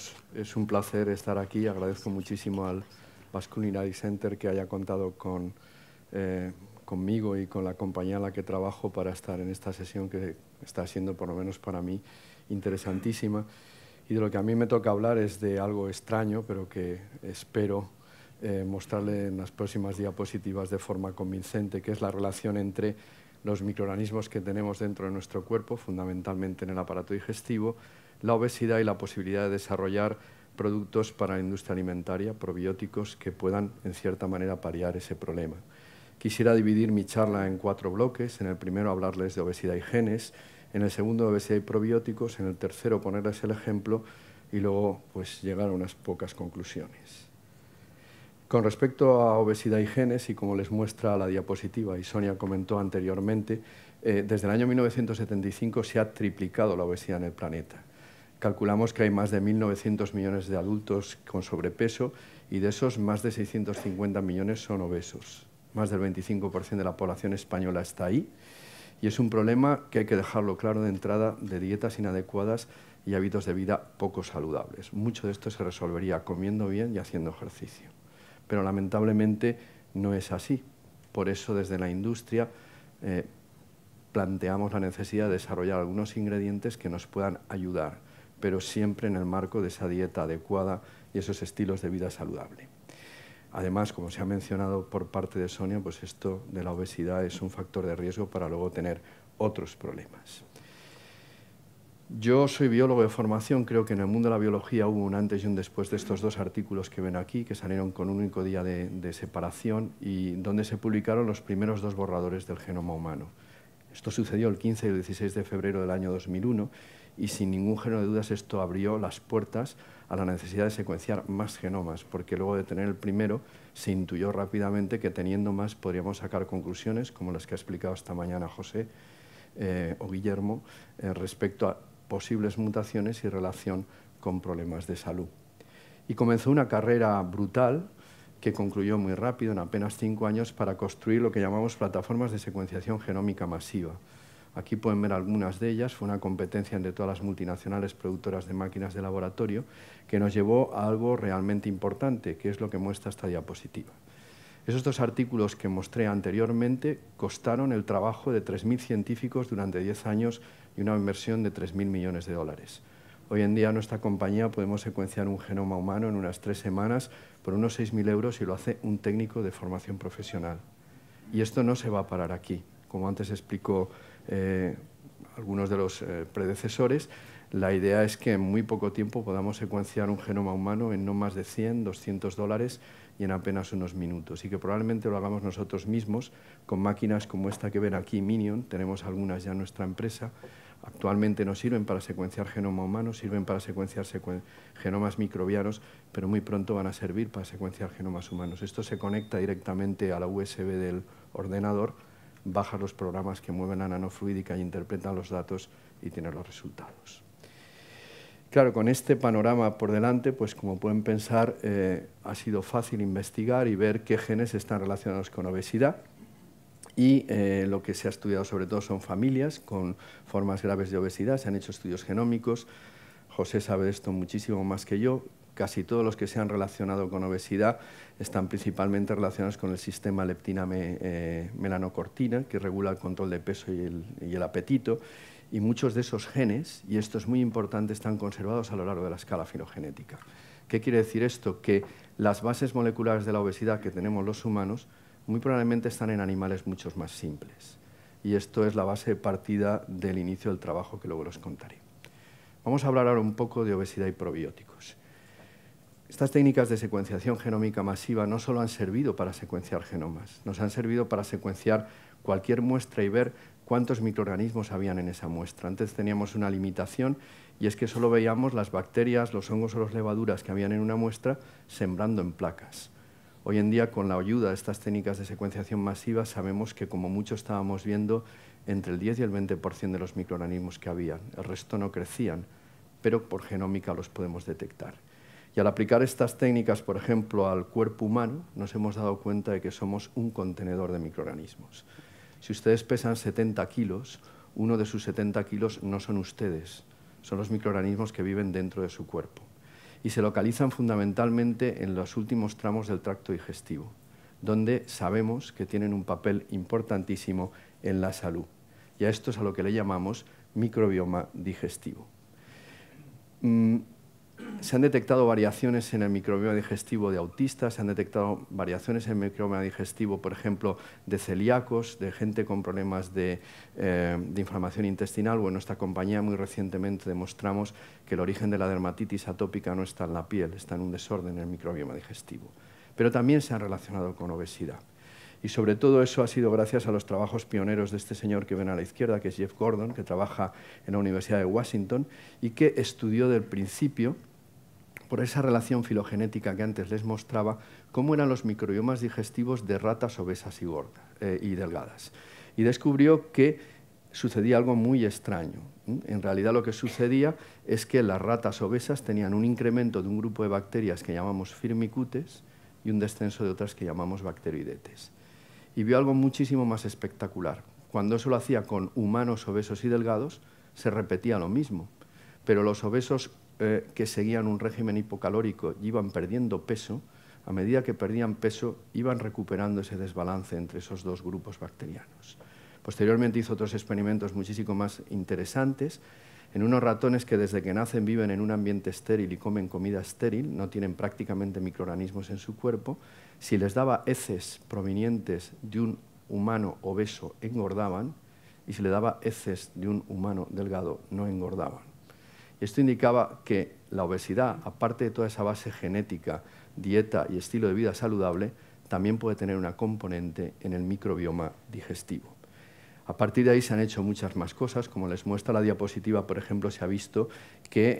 Pues, es un placer estar aquí. Agradezco muchísimo al Basculinary Center que haya contado eh, conmigo y con la compañía en la que trabajo para estar en esta sesión que está siendo, por lo menos para mí, interesantísima. Y de lo que a mí me toca hablar es de algo extraño, pero que espero eh, mostrarle en las próximas diapositivas de forma convincente, que es la relación entre los microorganismos que tenemos dentro de nuestro cuerpo, fundamentalmente en el aparato digestivo, la obesidad y la posibilidad de desarrollar productos para la industria alimentaria, probióticos, que puedan, en cierta manera, paliar ese problema. Quisiera dividir mi charla en cuatro bloques. En el primero, hablarles de obesidad y genes. En el segundo, obesidad y probióticos. En el tercero, ponerles el ejemplo. Y luego, pues, llegar a unas pocas conclusiones. Con respecto a obesidad y genes, y como les muestra la diapositiva y Sonia comentó anteriormente, eh, desde el año 1975 se ha triplicado la obesidad en el planeta calculamos que hay más de 1.900 millones de adultos con sobrepeso y de esos más de 650 millones son obesos. Más del 25% de la población española está ahí y es un problema que hay que dejarlo claro de entrada de dietas inadecuadas y hábitos de vida poco saludables. Mucho de esto se resolvería comiendo bien y haciendo ejercicio. Pero lamentablemente no es así. Por eso desde la industria eh, planteamos la necesidad de desarrollar algunos ingredientes que nos puedan ayudar pero siempre en el marco de esa dieta adecuada y esos estilos de vida saludable. Además, como se ha mencionado por parte de Sonia, pues esto de la obesidad es un factor de riesgo para luego tener otros problemas. Yo soy biólogo de formación, creo que en el mundo de la biología hubo un antes y un después de estos dos artículos que ven aquí, que salieron con un único día de, de separación y donde se publicaron los primeros dos borradores del genoma humano. Esto sucedió el 15 y el 16 de febrero del año 2001 y sin ningún género de dudas esto abrió las puertas a la necesidad de secuenciar más genomas, porque luego de tener el primero se intuyó rápidamente que teniendo más podríamos sacar conclusiones, como las que ha explicado esta mañana José eh, o Guillermo, eh, respecto a posibles mutaciones y relación con problemas de salud. Y comenzó una carrera brutal que concluyó muy rápido, en apenas cinco años, para construir lo que llamamos plataformas de secuenciación genómica masiva Aquí pueden ver algunas de ellas. Fue una competencia entre todas las multinacionales productoras de máquinas de laboratorio que nos llevó a algo realmente importante, que es lo que muestra esta diapositiva. Esos dos artículos que mostré anteriormente costaron el trabajo de 3.000 científicos durante 10 años y una inversión de 3.000 millones de dólares. Hoy en día nuestra compañía podemos secuenciar un genoma humano en unas tres semanas por unos 6.000 euros y lo hace un técnico de formación profesional. Y esto no se va a parar aquí. Como antes explicó eh, algunos de los eh, predecesores, la idea es que en muy poco tiempo podamos secuenciar un genoma humano en no más de 100, 200 dólares y en apenas unos minutos. Y que probablemente lo hagamos nosotros mismos con máquinas como esta que ven aquí, Minion, tenemos algunas ya en nuestra empresa. Actualmente no sirven para secuenciar genoma humanos, sirven para secuenciar genomas microbianos, pero muy pronto van a servir para secuenciar genomas humanos. Esto se conecta directamente a la USB del ordenador bajas los programas que mueven la nanofluídica y interpretan los datos y tienes los resultados. Claro, con este panorama por delante, pues como pueden pensar, eh, ha sido fácil investigar y ver qué genes están relacionados con obesidad. Y eh, lo que se ha estudiado sobre todo son familias con formas graves de obesidad. Se han hecho estudios genómicos. José sabe esto muchísimo más que yo casi todos los que se han relacionado con obesidad están principalmente relacionados con el sistema leptina-melanocortina, eh, que regula el control de peso y el, apetito, y muchos de esos genes, y esto es muy importante, están conservados a lo largo de la escala filogenética. ¿Qué quiere decir esto? Que las bases moleculares de la obesidad que tenemos los humanos muy probablemente están en animales muchos más simples. Y esto es la base partida del inicio del trabajo que luego os contaré. Vamos a hablar ahora un poco de obesidad y probióticos. Estas técnicas de secuenciación genómica masiva no solo han servido para secuenciar genomas, nos han servido para secuenciar cualquier muestra y ver cuántos microorganismos habían en esa muestra. Antes teníamos una limitación y es que solo veíamos las bacterias, los hongos o las levaduras que habían en una muestra sembrando en placas. Hoy en día, con la ayuda de estas técnicas de secuenciación masiva, sabemos que, como mucho estábamos viendo, entre el 10 y el 20% de los microorganismos que había, el resto no crecían, pero por genómica los podemos detectar. Y al aplicar estas técnicas, por ejemplo, al cuerpo humano, nos hemos dado cuenta de que somos un contenedor de microorganismos. Si ustedes pesan 70 kilos, uno de sus 70 kilos no son ustedes, son los microorganismos que viven dentro de su cuerpo. Y se localizan fundamentalmente en los últimos tramos del tracto digestivo, donde sabemos que tienen un papel importantísimo en la salud. Y a esto es a lo que le llamamos microbioma digestivo. Mm, se han detectado variaciones en el microbioma digestivo de autistas, se han detectado variaciones en el microbioma digestivo, por ejemplo, de celíacos, de gente con problemas de, eh, inflamación intestinal. O en nuestra compañía muy recientemente demostramos que el origen de la dermatitis atópica no está en la piel, está en un desorden en el microbioma digestivo. Pero también se han relacionado con obesidad. Y sobre todo eso ha sido gracias a los trabajos pioneros de este señor que ven a la izquierda, que es Jeff Gordon, que trabaja en la Universidad de Washington y que estudió del principio por esa relación filogenética que antes les mostraba, cómo eran los microbiomas digestivos de ratas obesas y, eh, y delgadas. Y descubrió que sucedía algo muy extraño. En realidad lo que sucedía es que las ratas obesas tenían un incremento de un grupo de bacterias que llamamos firmicutes y un descenso de otras que llamamos bacteroidetes. Y vio algo muchísimo más espectacular. Cuando eso lo hacía con humanos obesos y delgados, se repetía lo mismo. Pero los obesos eh, que seguían un régimen hipocalórico y iban perdiendo peso, a medida que perdían peso iban recuperando ese desbalance entre esos dos grupos bacterianos. Posteriormente hizo otros experimentos muchísimo más interesantes en unos ratones que desde que nacen viven en un ambiente estéril y comen comida estéril, no tienen prácticamente microorganismos en su cuerpo, si les daba heces provenientes de un humano obeso engordaban y si le daba heces de un humano delgado no engordaban. Esto indicaba que la obesidad, aparte de toda esa base genética, dieta y estilo de vida saludable, también puede tener una componente en el microbioma digestivo. A partir de ahí se han hecho muchas más cosas, como les muestra la diapositiva, por ejemplo, se ha visto que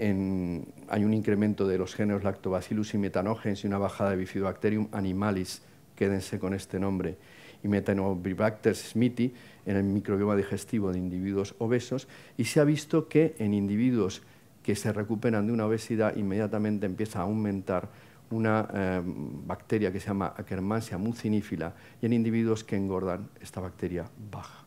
hay un incremento de los géneros lactobacillus y metanogens y una bajada de bifidobacterium animalis, quédense con este nombre, y Metanobibacter smithii en el microbioma digestivo de individuos obesos, y se ha visto que en individuos que se recuperan de una obesidad, inmediatamente empieza a aumentar una eh, bacteria que se llama Akkermansia mucinífila y en individuos que engordan esta bacteria baja.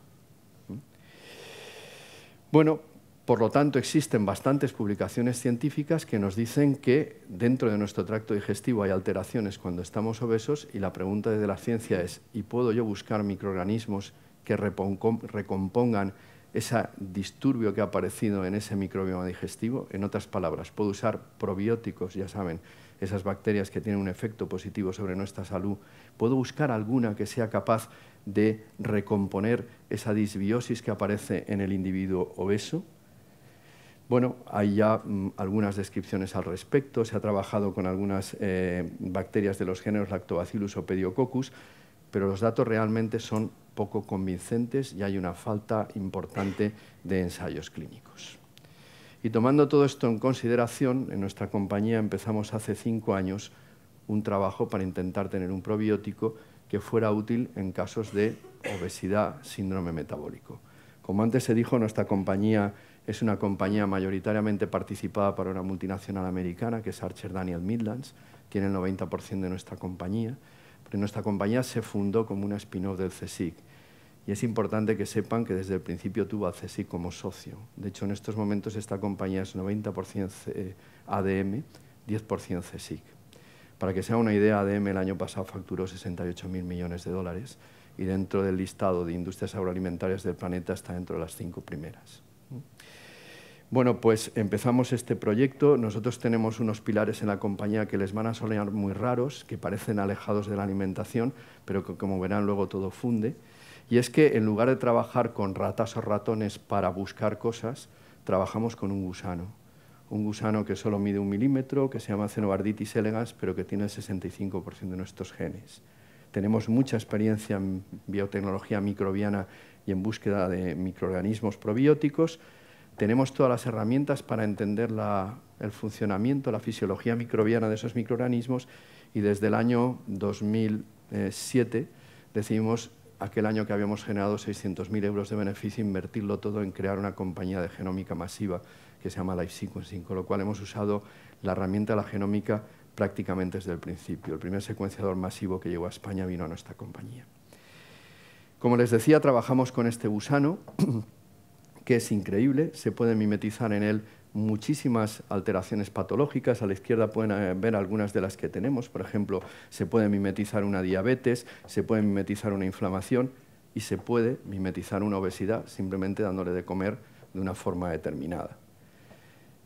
Bueno, por lo tanto, existen bastantes publicaciones científicas que nos dicen que dentro de nuestro tracto digestivo hay alteraciones cuando estamos obesos y la pregunta de la ciencia es, ¿y puedo yo buscar microorganismos que recompongan ese disturbio que ha aparecido en ese microbioma digestivo. En otras palabras, puedo usar probióticos, ya saben, esas bacterias que tienen un efecto positivo sobre nuestra salud. Puedo buscar alguna que sea capaz de recomponer esa disbiosis que aparece en el individuo obeso. Bueno, hay ya mm, algunas descripciones al respecto. Se ha trabajado con algunas eh, bacterias de los géneros Lactobacillus o Pediococcus, pero los datos realmente son poco convincentes y hay una falta importante de ensayos clínicos. Y tomando todo esto en consideración, en nuestra compañía empezamos hace cinco años un trabajo para intentar tener un probiótico que fuera útil en casos de obesidad, síndrome metabólico. Como antes se dijo, nuestra compañía es una compañía mayoritariamente participada por una multinacional americana, que es Archer Daniel Midlands, tiene el 90% de nuestra compañía pero nuestra compañía se fundó como una spin-off del CSIC. Y es importante que sepan que desde el principio tuvo a CSIC como socio. De hecho, en estos momentos esta compañía es 90% ADM, 10% CSIC. Para que sea una idea, ADM el año pasado facturó 68.000 millones de dólares y dentro del listado de industrias agroalimentarias del planeta está dentro de las cinco primeras. Bueno, pues empezamos este proyecto. Nosotros tenemos unos pilares en la compañía que les van a sonar muy raros, que parecen alejados de la alimentación, pero que como verán luego todo funde. Y es que en lugar de trabajar con ratas o ratones para buscar cosas, trabajamos con un gusano. Un gusano que solo mide un milímetro, que se llama Cenobarditis elegans, pero que tiene el 65% de nuestros genes. Tenemos mucha experiencia en biotecnología microbiana y en búsqueda de microorganismos probióticos, tenemos todas las herramientas para entender el funcionamiento, la fisiología microbiana de esos microorganismos y desde el año 2007 decidimos, aquel año que habíamos generado 600.000 euros de beneficio, invertirlo todo en crear una compañía de genómica masiva que se llama Life Sequencing, con lo cual hemos usado la herramienta de la genómica prácticamente desde el principio. El primer secuenciador masivo que llegó a España vino a nuestra compañía. Como les decía, trabajamos con este gusano que es increíble, se pueden mimetizar en él muchísimas alteraciones patológicas. A la izquierda pueden eh, ver algunas de las que tenemos. Por ejemplo, se puede mimetizar una diabetes, se puede mimetizar una inflamación y se puede mimetizar una obesidad simplemente dándole de comer de una forma determinada.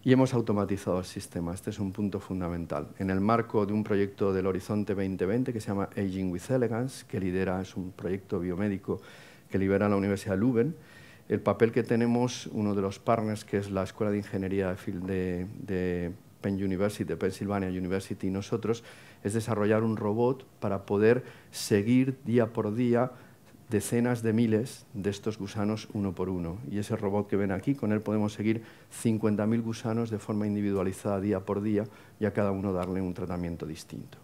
Y hemos automatizado el sistema, este es un punto fundamental. En el marco de un proyecto del Horizonte 2020 que se llama Aging with Elegance, que lidera, es un proyecto biomédico que libera la Universidad de Leuven, el papel que tenemos, uno de los partners, que es la Escuela de Ingeniería de, Penn University, de Pennsylvania University, y nosotros, es desarrollar un robot para poder seguir día por día decenas de miles de estos gusanos uno por uno. Y ese robot que ven aquí, con él podemos seguir 50.000 gusanos de forma individualizada día por día y a cada uno darle un tratamiento distinto.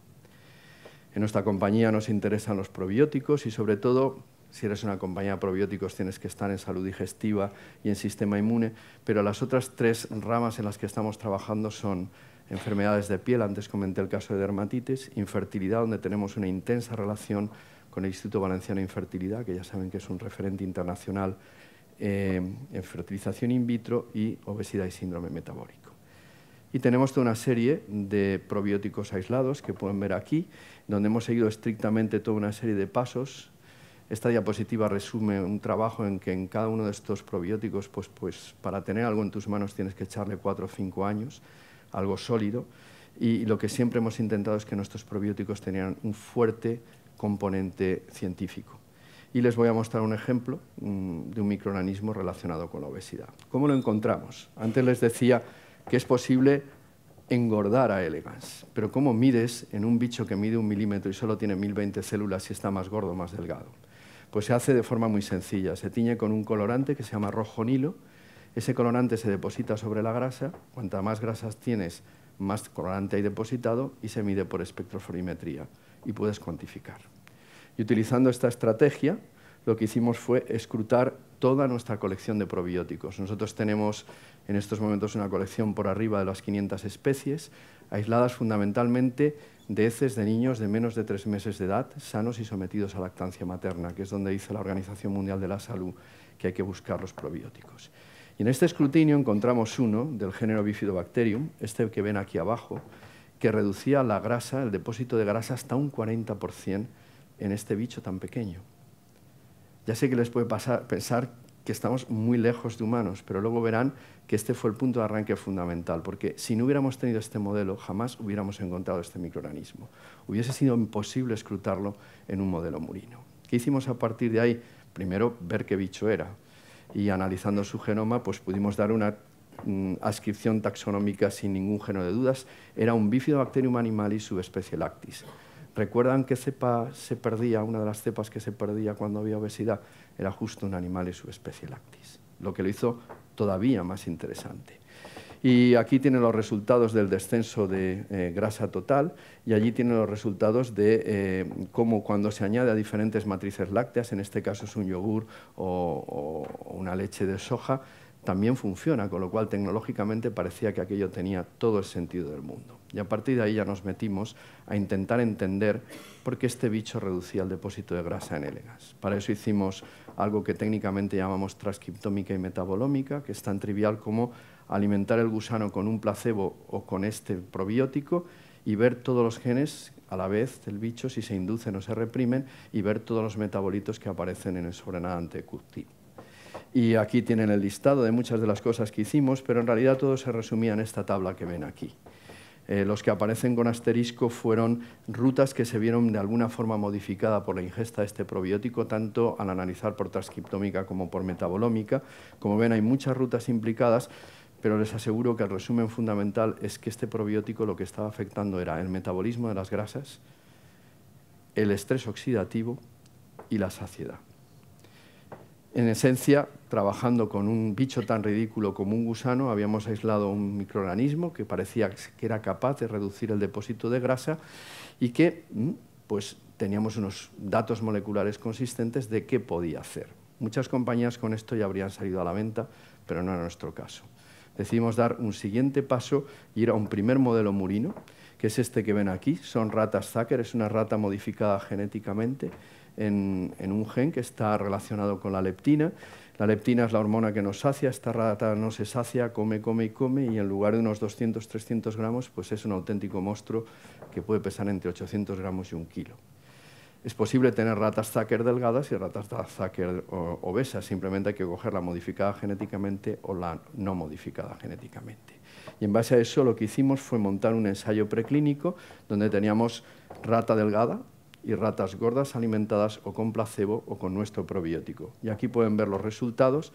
En nuestra compañía nos interesan los probióticos y sobre todo si eres una compañía de probióticos tienes que estar en salud digestiva y en sistema inmune, pero las otras tres ramas en las que estamos trabajando son enfermedades de piel, antes comenté el caso de dermatitis, infertilidad, donde tenemos una intensa relación con el Instituto Valenciano de Infertilidad, que ya saben que es un referente internacional eh, en fertilización in vitro y obesidad y síndrome metabólico. Y tenemos toda una serie de probióticos aislados que pueden ver aquí, donde hemos seguido estrictamente toda una serie de pasos esta diapositiva resume un trabajo en que en cada uno de estos probióticos, pues, pues para tener algo en tus manos tienes que echarle cuatro o cinco años, algo sólido. Y lo que siempre hemos intentado es que nuestros probióticos tenían un fuerte componente científico. Y les voy a mostrar un ejemplo mm, de un microorganismo relacionado con la obesidad. ¿Cómo lo encontramos? Antes les decía que es posible engordar a elegans, pero ¿cómo mides en un bicho que mide un milímetro y solo tiene 1020 células si está más gordo o más delgado? pues se hace de forma muy sencilla. Se tiñe con un colorante que se llama rojo nilo. Ese colorante se deposita sobre la grasa. Cuanta más grasas tienes, más colorante hay depositado y se mide por espectroforimetría y puedes cuantificar. Y utilizando esta estrategia, lo que hicimos fue escrutar toda nuestra colección de probióticos. Nosotros tenemos en estos momentos una colección por arriba de las 500 especies, aisladas fundamentalmente de heces de niños de menos de tres meses de edad sanos y sometidos a lactancia materna, que es donde dice la Organización Mundial de la Salud que hay que buscar los probióticos. Y en este escrutinio encontramos uno del género Bifidobacterium, este que ven aquí abajo, que reducía la grasa, el depósito de grasa hasta un 40% en este bicho tan pequeño. Ya sé que les puede pasar, pensar que estamos muy lejos de humanos, pero luego verán que este fue el punto de arranque fundamental, porque si no hubiéramos tenido este modelo, jamás hubiéramos encontrado este microorganismo. Hubiese sido imposible escrutarlo en un modelo murino. ¿Qué hicimos a partir de ahí? Primero, ver qué bicho era. Y analizando su genoma, pues pudimos dar una adscripción mm, ascripción taxonómica sin ningún género de dudas. Era un Bifidobacterium animalis subespecie lactis. Recuerdan que cepa se perdía, una de las cepas que se perdía cuando había obesidad, era justo un animal y su especie lactis, lo que lo hizo todavía más interesante. Y aquí tienen los resultados del descenso de eh, grasa total y allí tienen los resultados de eh, cómo cuando se añade a diferentes matrices lácteas, en este caso es un yogur o una leche de soja, también funciona, con lo cual tecnológicamente parecía que aquello tenía todo el sentido del mundo. Y a partir de ahí ya nos metimos a intentar entender por qué este bicho reducía el depósito de grasa en gas. Para eso hicimos algo que técnicamente llamamos transcriptómica y metabolómica, que es tan trivial como alimentar el gusano con un placebo o con este probiótico y ver todos los genes a la vez del bicho, si se inducen o se reprimen, y ver todos los metabolitos que aparecen en el sobrenadante cultivo. Y aquí tienen el listado de muchas de las cosas que hicimos, pero en realidad todo se resumía en esta tabla que ven aquí. Eh, los que aparecen con asterisco fueron rutas que se vieron de alguna forma modificada por la ingesta de este probiótico, tanto al analizar por transcriptómica como por metabolómica. Como ven, hay muchas rutas implicadas, pero les aseguro que el resumen fundamental es que este probiótico lo que estaba afectando era el metabolismo de las grasas, el estrés oxidativo y la saciedad. En esencia, trabajando con un bicho tan ridículo como un gusano, habíamos aislado un microorganismo que parecía que era capaz de reducir el depósito de grasa y que mm, pues, teníamos unos datos moleculares consistentes de qué podía hacer. Muchas compañías con esto ya habrían salido a la venta, pero no era nuestro caso. Decidimos dar un siguiente paso y ir a un primer modelo murino, que es este que ven aquí. Son ratas Zucker, es una rata modificada genéticamente en un gen que está relacionado con la leptina la leptina es la hormona que nos sacia, esta rata no se sacia, come, come y come, y en lugar de unos 200, 300 gramos, pues es un auténtico monstruo que puede pesar entre 800 gramos y un kilo. Es posible tener ratas Zucker delgadas y ratas Zucker obesas, simplemente hay que coger la modificada genéticamente o la no modificada genéticamente. Y en base a eso lo que hicimos fue montar un ensayo preclínico donde teníamos rata delgada, y ratas gordas alimentadas o con placebo o con nuestro probiótico. Y aquí pueden ver los resultados.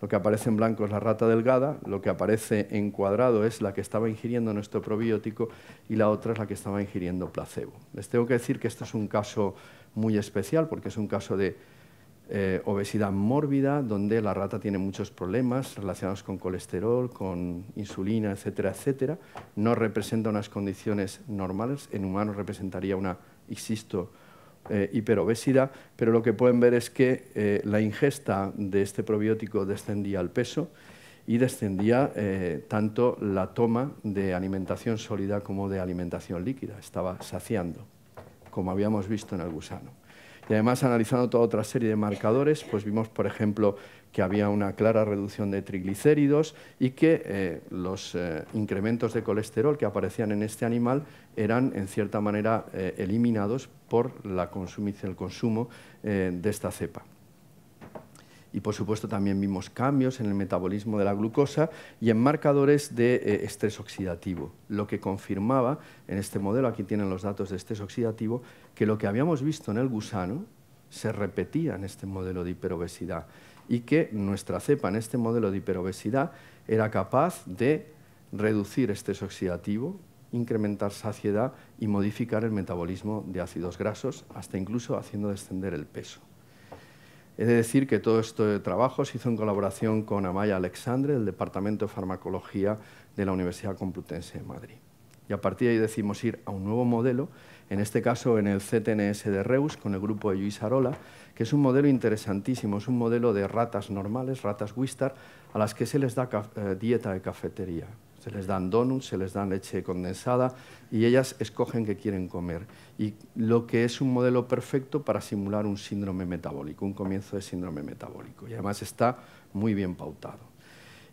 Lo que aparece en blanco es la rata delgada, lo que aparece en cuadrado es la que estaba ingiriendo nuestro probiótico y la otra es la que estaba ingiriendo placebo. Les tengo que decir que este es un caso muy especial porque es un caso de eh, obesidad mórbida, donde la rata tiene muchos problemas relacionados con colesterol, con insulina, etcétera, etcétera. No representa unas condiciones normales, en humanos representaría una insisto, hiperobésida, eh, hiperobesidad, pero lo que pueden ver es que eh, la ingesta de este probiótico descendía al peso y descendía eh, tanto la toma de alimentación sólida como de alimentación líquida. Estaba saciando, como habíamos visto en el gusano. Y además, analizando toda otra serie de marcadores, pues vimos, por ejemplo, que había una clara reducción de triglicéridos y que eh, los eh, incrementos de colesterol que aparecían en este animal eran, en cierta manera, eh, eliminados por la el consumo de esta cepa. Y, por supuesto, también vimos cambios en el metabolismo de la glucosa y en marcadores de estrés oxidativo, lo que confirmaba en este modelo, aquí tienen los datos de estrés oxidativo, que lo que habíamos visto en el gusano se repetía en este modelo de hiperobesidad y que nuestra cepa en este modelo de hiperobesidad era capaz de reducir estrés oxidativo, incrementar saciedad y modificar el metabolismo de ácidos grasos, hasta incluso haciendo descender el peso. He de decir que todo este trabajo se hizo en colaboración con Amaya Alexandre del Departamento de Farmacología de la Universidad Complutense de Madrid. Y a partir de ahí decimos ir a un nuevo modelo en este caso en el CTNS de Reus con el grupo de Luis Arola, que es un modelo interesantísimo, es un modelo de ratas normales, ratas Wistar, a las que se les da eh, dieta de cafetería. Se les dan donuts, se les dan leche condensada y ellas escogen qué quieren comer. Y lo que es un modelo perfecto para simular un síndrome metabólico, un comienzo de síndrome metabólico. Y además está muy bien pautado.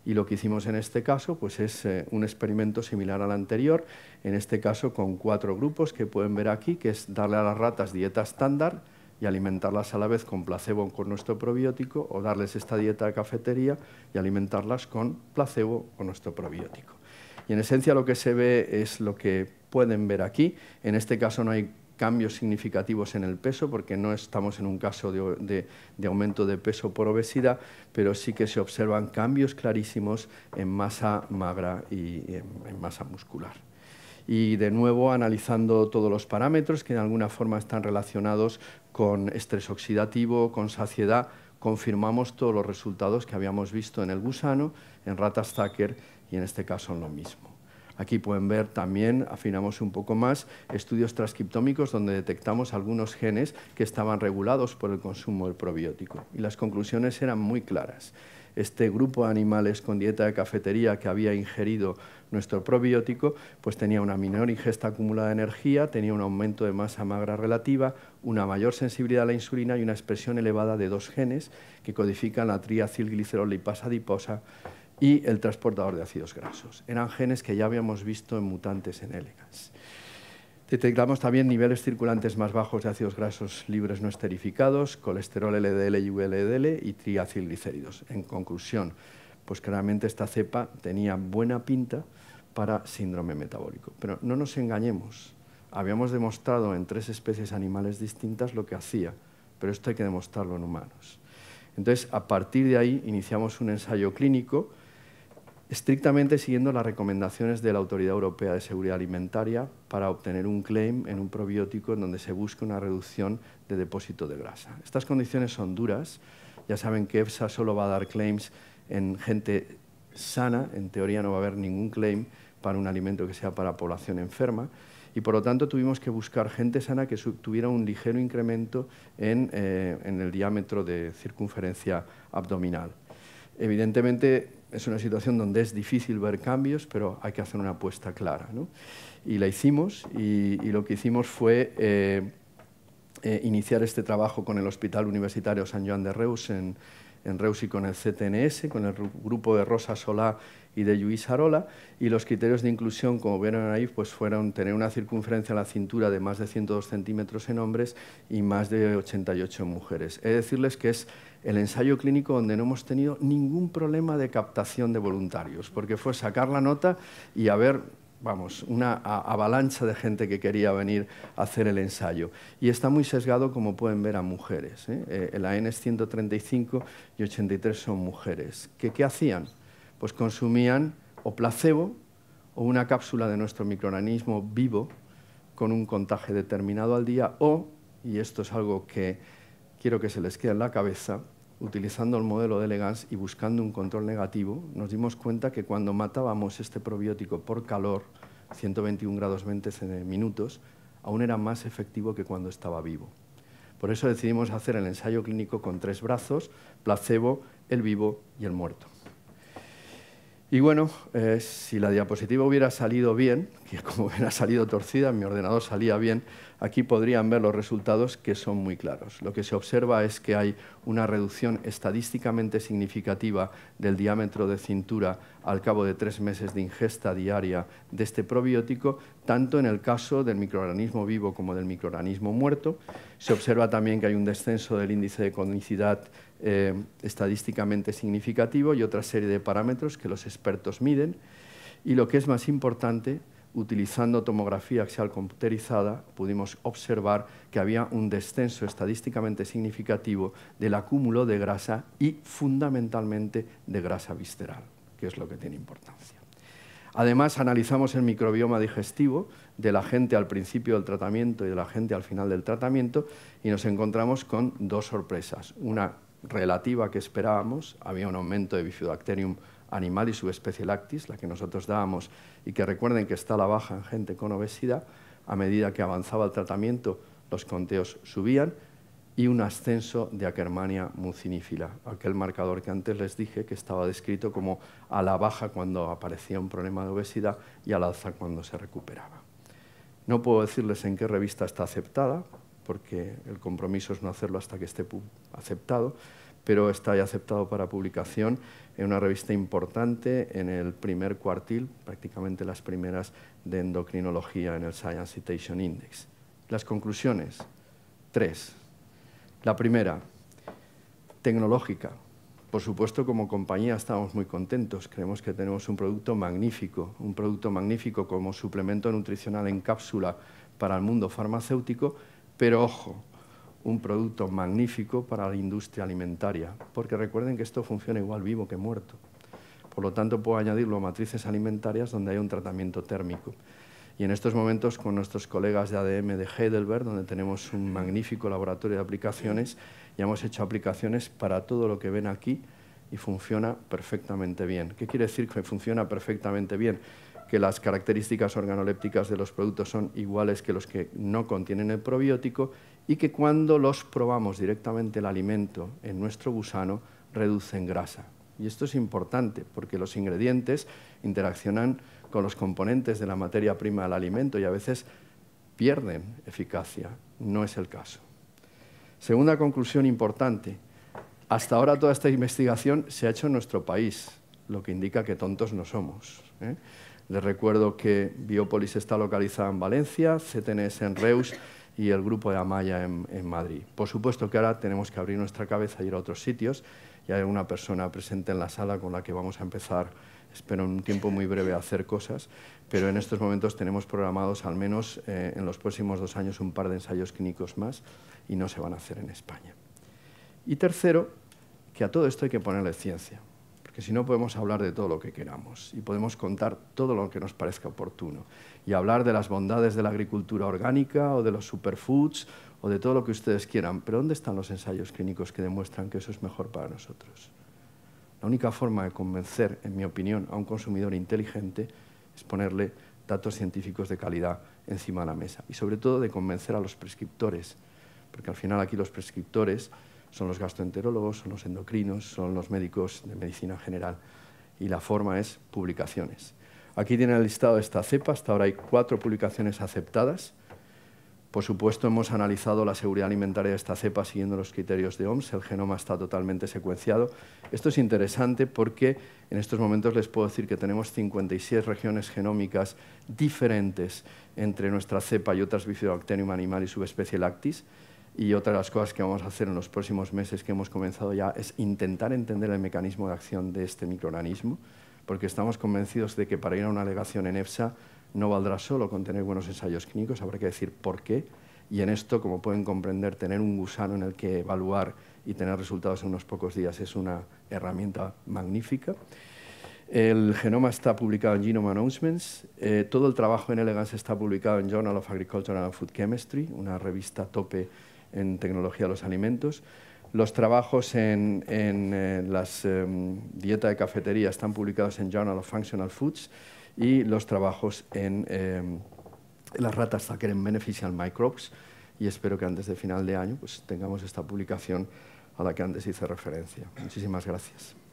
Y lo que hicimos en este caso pues es eh, un experimento similar al anterior, en este caso con cuatro grupos que pueden ver aquí, que es darle a las ratas dieta estándar y alimentarlas a la vez con placebo con nuestro probiótico o darles esta dieta de cafetería y alimentarlas con placebo o nuestro probiótico. Y en esencia lo que se ve es lo que pueden ver aquí. En este caso no hay cambios significativos en el peso, porque no estamos en un caso de, aumento de peso por obesidad, pero sí que se observan cambios clarísimos en masa magra y en masa muscular y de nuevo analizando todos los parámetros que en alguna forma están relacionados con estrés oxidativo, con saciedad, confirmamos todos los resultados que habíamos visto en el gusano, en ratas zucker y en este caso en lo mismo. Aquí pueden ver también, afinamos un poco más, estudios transcriptómicos donde detectamos algunos genes que estaban regulados por el consumo del probiótico. Y las conclusiones eran muy claras este grupo de animales con dieta de cafetería que había ingerido nuestro probiótico, pues tenía una menor ingesta acumulada de energía, tenía un aumento de masa magra relativa, una mayor sensibilidad a la insulina y una expresión elevada de dos genes que codifican la triacilglicerolipasa adiposa y el transportador de ácidos grasos. Eran genes que ya habíamos visto en mutantes en elegans. Detectamos también niveles circulantes más bajos de ácidos grasos libres no esterificados, colesterol LDL y VLDL y triacilglicéridos. En conclusión, pues claramente esta cepa tenía buena pinta para síndrome metabólico. Pero no nos engañemos, habíamos demostrado en tres especies animales distintas lo que hacía, pero esto hay que demostrarlo en humanos. Entonces, a partir de ahí, iniciamos un ensayo clínico estrictamente siguiendo las recomendaciones de la Autoridad Europea de Seguridad Alimentaria para obtener un claim en un probiótico en donde se busque una reducción de depósito de grasa. Estas condiciones son duras. Ya saben que EFSA solo va a dar claims en gente sana, en teoría no va a haber ningún claim para un alimento que sea para población enferma y por lo tanto tuvimos que buscar gente sana que tuviera un ligero incremento en, eh, en el diámetro de circunferencia abdominal. Evidentemente es una situación donde es difícil ver cambios, pero hay que hacer una apuesta clara. ¿no? Y la hicimos y, lo que hicimos fue eh, eh, iniciar este trabajo con el Hospital Universitario San Joan de Reus en, Reus y con el CTNS, con el grupo de Rosa Solá y de Lluís Arola, y los criterios de inclusión, como vieron ahí, pues fueron tener una circunferencia en la cintura de más de 102 centímetros en hombres y más de 88 en mujeres. He de decirles que es el ensayo clínico donde no hemos tenido ningún problema de captación de voluntarios, porque fue sacar la nota y haber, vamos, una avalancha de gente que quería venir a hacer el ensayo. Y está muy sesgado, como pueden ver, a mujeres. El ¿eh? eh, AN es 135 y 83 son mujeres. ¿Qué, ¿Qué hacían? Pues consumían o placebo o una cápsula de nuestro microorganismo vivo con un contagio determinado al día o, y esto es algo que quiero que se les quede en la cabeza, utilizando el modelo de Legans y buscando un control negativo, nos dimos cuenta que cuando matábamos este probiótico por calor, 121 grados 20 minutos, aún era más efectivo que cuando estaba vivo. Por eso decidimos hacer el ensayo clínico con tres brazos, placebo, el vivo y el muerto. Y bueno, eh, si la diapositiva hubiera salido bien, como ven ha salido torcida, mi ordenador salía bien, aquí podrían ver los resultados que son muy claros. Lo que se observa es que hay una reducción estadísticamente significativa del diámetro de cintura al cabo de tres meses de ingesta diaria de este probiótico, tanto en el caso del microorganismo vivo como del microorganismo muerto. Se observa también que hay un descenso del índice de conicidad eh, estadísticamente significativo y otra serie de parámetros que los expertos miden. Y lo que es más importante utilizando tomografía axial computerizada, pudimos observar que había un descenso estadísticamente significativo del acúmulo de grasa y fundamentalmente de grasa visceral, que es lo que tiene importancia. Además, analizamos el microbioma digestivo de la gente al principio del tratamiento y de la gente al final del tratamiento y nos encontramos con dos sorpresas. Una relativa que esperábamos, había un aumento de Bifidobacterium animal y subespecie especie lactis, la que nosotros dábamos, y que recuerden que está a la baja en gente con obesidad, a medida que avanzaba el tratamiento los conteos subían y un ascenso de Ackermania mucinífila, aquel marcador que antes les dije que estaba descrito como a la baja cuando aparecía un problema de obesidad y al alza cuando se recuperaba. No puedo decirles en qué revista está aceptada, porque el compromiso es no hacerlo hasta que esté aceptado, pero está ya aceptado para publicación en una revista importante en el primer cuartil, prácticamente las primeras de endocrinología en el Science Citation Index. Las conclusiones, tres. La primera, tecnológica. Por supuesto, como compañía estamos muy contentos, creemos que tenemos un producto magnífico, un producto magnífico como suplemento nutricional en cápsula para el mundo farmacéutico, pero ojo, un producto magnífico para la industria alimentaria, porque recuerden que esto funciona igual vivo que muerto. Por lo tanto, puedo añadirlo a matrices alimentarias donde hay un tratamiento térmico. Y en estos momentos, con nuestros colegas de ADM de Heidelberg, donde tenemos un magnífico laboratorio de aplicaciones, ya hemos hecho aplicaciones para todo lo que ven aquí y funciona perfectamente bien. ¿Qué quiere decir que funciona perfectamente bien? que las características organolépticas de los productos son iguales que los que no contienen el probiótico y que cuando los probamos directamente el alimento en nuestro gusano reducen grasa. Y esto es importante porque los ingredientes interaccionan con los componentes de la materia prima del alimento y a veces pierden eficacia. No es el caso. Segunda conclusión importante. Hasta ahora toda esta investigación se ha hecho en nuestro país, lo que indica que tontos no somos. ¿eh? Les recuerdo que Biopolis está localizada en Valencia, CTNS en Reus y el grupo de Amaya en, Madrid. Por supuesto que ahora tenemos que abrir nuestra cabeza y ir a otros sitios. Y hay una persona presente en la sala con la que vamos a empezar, espero en un tiempo muy breve, a hacer cosas. Pero en estos momentos tenemos programados al menos eh, en los próximos dos años un par de ensayos clínicos más y no se van a hacer en España. Y tercero, que a todo esto hay que ponerle ciencia, porque si no podemos hablar de todo lo que queramos y podemos contar todo lo que nos parezca oportuno y hablar de las bondades de la agricultura orgánica o de los superfoods o de todo lo que ustedes quieran, pero ¿dónde están los ensayos clínicos que demuestran que eso es mejor para nosotros? La única forma de convencer, en mi opinión, a un consumidor inteligente es ponerle datos científicos de calidad encima de la mesa y sobre todo de convencer a los prescriptores, porque al final aquí los prescriptores son los gastroenterólogos, son los endocrinos, son los médicos de medicina general y la forma es publicaciones. Aquí tiene el listado de esta cepa, hasta ahora hay cuatro publicaciones aceptadas. Por supuesto, hemos analizado la seguridad alimentaria de esta cepa siguiendo los criterios de OMS. El genoma está totalmente secuenciado. Esto es interesante porque en estos momentos les puedo decir que tenemos 56 regiones genómicas diferentes entre nuestra cepa y otras Bifidobacterium animal y subespecie lactis. Y otra de las cosas que vamos a hacer en los próximos meses que hemos comenzado ya es intentar entender el mecanismo de acción de este microorganismo porque estamos convencidos de que para ir a una alegación en EFSA no valdrá solo con tener buenos ensayos clínicos, habrá que decir por qué. Y en esto, como pueden comprender, tener un gusano en el que evaluar y tener resultados en unos pocos días es una herramienta magnífica. El genoma está publicado en Genome Announcements. Eh, todo el trabajo en Elegance está publicado en Journal of Agricultural and Food Chemistry, una revista tope en tecnología de los alimentos. Los trabajos en, en eh, las em, dieta de cafetería están publicados en Journal of Functional Foods y los trabajos en em, las ratas que en Beneficial Microbes y espero que antes de final de año pues, tengamos esta publicación a la que antes hice referencia. Muchísimas gracias.